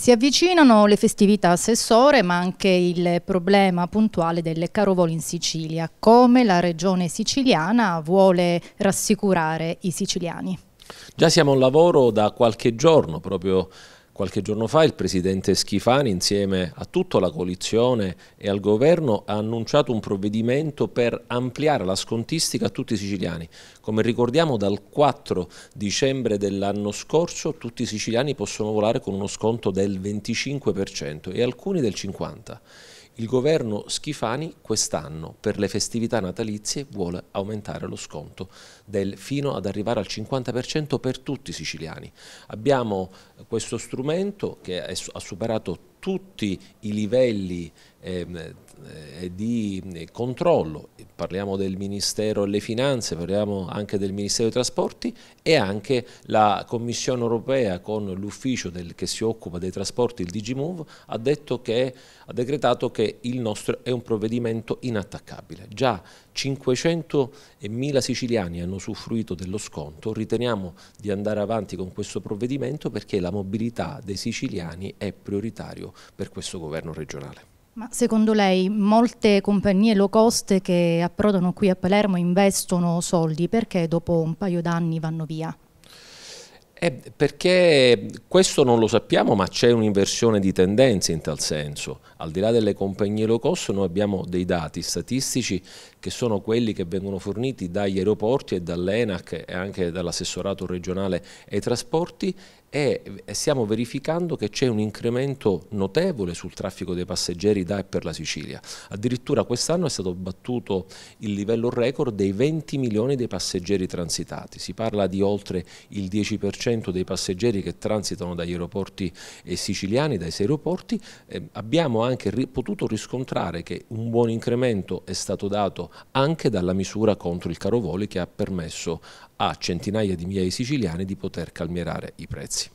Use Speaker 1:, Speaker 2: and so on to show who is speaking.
Speaker 1: Si avvicinano le festività assessore ma anche il problema puntuale delle carovoli in Sicilia, come la regione siciliana vuole rassicurare i siciliani.
Speaker 2: Già siamo a un lavoro da qualche giorno proprio Qualche giorno fa il presidente Schifani insieme a tutta la coalizione e al governo ha annunciato un provvedimento per ampliare la scontistica a tutti i siciliani. Come ricordiamo dal 4 dicembre dell'anno scorso tutti i siciliani possono volare con uno sconto del 25% e alcuni del 50%. Il governo Schifani quest'anno per le festività natalizie vuole aumentare lo sconto del, fino ad arrivare al 50% per tutti i siciliani. Abbiamo questo strumento che ha superato tutti i livelli ehm, eh, di eh, controllo, parliamo del Ministero delle Finanze, parliamo anche del Ministero dei Trasporti e anche la Commissione Europea con l'ufficio che si occupa dei trasporti, il DigiMove, ha, che, ha decretato che il nostro è un provvedimento inattaccabile. Già 500.000 siciliani hanno usufruito dello sconto, riteniamo di andare avanti con questo provvedimento perché la mobilità dei siciliani è prioritario per questo governo regionale.
Speaker 1: Ma secondo lei molte compagnie low cost che approdano qui a Palermo investono soldi perché dopo un paio d'anni vanno via?
Speaker 2: Eh, perché questo non lo sappiamo, ma c'è un'inversione di tendenza in tal senso. Al di là delle compagnie low cost, noi abbiamo dei dati statistici che sono quelli che vengono forniti dagli aeroporti e dall'ENAC e anche dall'assessorato regionale ai trasporti e stiamo verificando che c'è un incremento notevole sul traffico dei passeggeri da e per la Sicilia. Addirittura quest'anno è stato battuto il livello record dei 20 milioni di passeggeri transitati, si parla di oltre il 10% 10% dei passeggeri che transitano dagli aeroporti eh, siciliani, dai sei aeroporti, eh, abbiamo anche potuto riscontrare che un buon incremento è stato dato anche dalla misura contro il caro voli che ha permesso a centinaia di migliaia di siciliani di poter calmierare i prezzi.